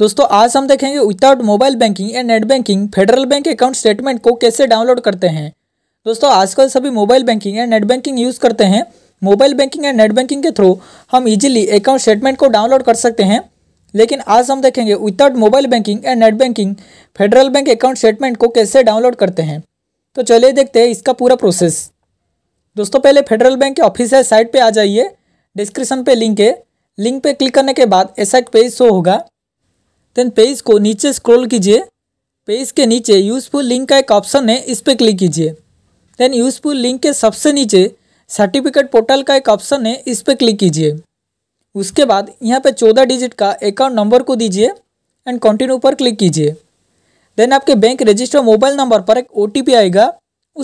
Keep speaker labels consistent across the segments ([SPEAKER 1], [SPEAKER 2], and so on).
[SPEAKER 1] दोस्तों आज हम देखेंगे without mobile banking and net banking Federal Bank account statement को कैसे डाउनलोड करते हैं दोस्तों आजकल सभी mobile banking and net banking use करते हैं mobile banking and net banking के थ्रू हम इजीली अकाउंट स्टेटमेंट को डाउनलोड कर सकते हैं लेकिन आज हम देखेंगे without mobile banking and net banking Federal Bank account statement को कैसे डाउनलोड करते हैं तो चलिए देखते हैं इसका पूरा प्रोसेस दोस्तों पहले फेडरल बैंक के ऑफिस साइट पर आ जाइए डिस्क्रिप्शन पर लिंक है लिंक पर क्लिक करने के बाद ऐसा एक पेज शो होगा देन पेज को नीचे स्क्रॉल कीजिए पेज के नीचे यूज़फुल लिंक का एक ऑप्शन है इस पर क्लिक कीजिए देन यूज़फुल लिंक के सबसे नीचे सर्टिफिकेट पोर्टल का एक ऑप्शन है इस पर क्लिक कीजिए उसके बाद यहाँ पे चौदह डिजिट का अकाउंट नंबर को दीजिए एंड कंटिन्यू पर क्लिक कीजिए देन आपके बैंक रजिस्टर मोबाइल नंबर पर एक ओ आएगा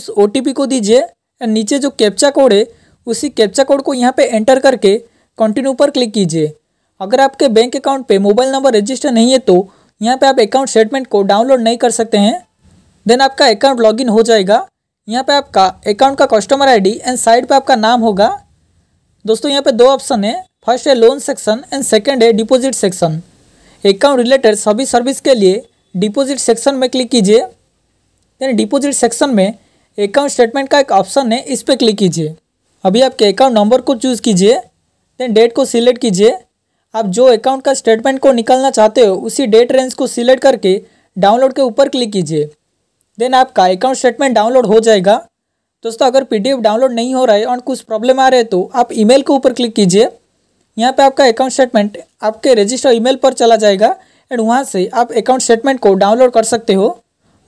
[SPEAKER 1] उस ओ को दीजिए एंड नीचे जो कैप्चा कोड है उसी कैप्चा कोड को यहाँ पे एंटर करके कंटिन्यू पर क्लिक कीजिए अगर आपके बैंक अकाउंट पे मोबाइल नंबर रजिस्टर नहीं है तो यहाँ पे आप अकाउंट स्टेटमेंट को डाउनलोड नहीं कर सकते हैं देन आपका अकाउंट लॉगिन हो जाएगा यहाँ पे आपका अकाउंट का कस्टमर आईडी एंड साइड पे आपका नाम होगा दोस्तों यहाँ पे दो ऑप्शन है फर्स्ट है लोन सेक्शन एंड सेकेंड है डिपोजिट सेक्शन अकाउंट रिलेटेड सभी सर्विस के लिए डिपोजिट सेक्शन में क्लिक कीजिए देन डिपोजिट सेक्शन में अकाउंट स्टेटमेंट का एक ऑप्शन है इस पर क्लिक कीजिए अभी आपके अकाउंट नंबर को चूज़ कीजिए देन डेट को सिलेक्ट कीजिए आप जो अकाउंट का स्टेटमेंट को निकालना चाहते हो उसी डेट रेंज को सिलेक्ट करके डाउनलोड के ऊपर क्लिक कीजिए देन आपका अकाउंट स्टेटमेंट डाउनलोड हो जाएगा दोस्तों अगर पीडीएफ डाउनलोड नहीं हो रहा है और कुछ प्रॉब्लम आ रहे हैं तो आप ईमेल के ऊपर क्लिक कीजिए यहाँ पे आपका अकाउंट स्टेटमेंट आपके रजिस्टर ईमेल पर चला जाएगा एंड वहाँ से आप अकाउंट स्टेटमेंट को डाउनलोड कर सकते हो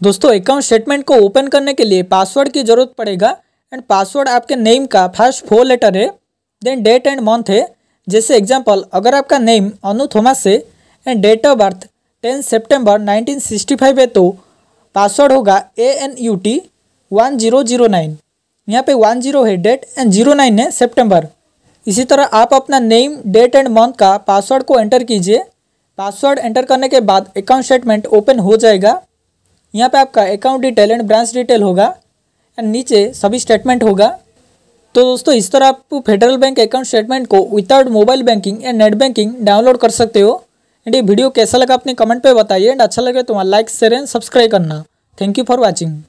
[SPEAKER 1] दोस्तों अकाउंट स्टेटमेंट को ओपन करने के लिए पासवर्ड की ज़रूरत पड़ेगा एंड पासवर्ड आपके नेम का फर्स्ट फोर लेटर है देन डेट एंड मंथ है जैसे एग्जाम्पल अगर आपका नेम अनु थोमस है and date of birth ten September nineteen sixty five है तो पासवर्ड होगा A N U T one zero zero nine यहाँ पे वन जीरो है डेट एंड जीरो नाइन है सेप्टेम्बर इसी तरह आप अपना नेम डेट एंड मंथ का पासवर्ड को एंटर कीजिए पासवर्ड एंटर करने के बाद अकाउंट स्टेटमेंट ओपन हो जाएगा यहाँ पे आपका account detail and branch detail होगा एंड नीचे सभी स्टेटमेंट होगा तो दोस्तों इस तरह आप फेडरल बैंक अकाउंट स्टेटमेंट को without mobile banking and net banking download कर सकते हो एंड ये वीडियो कैसा लगा अपने कमेंट पे बताइए एंड अच्छा लगे तो वहाँ लाइक शेयर एंड सब्सक्राइब करना थैंक यू फॉर वॉचिंग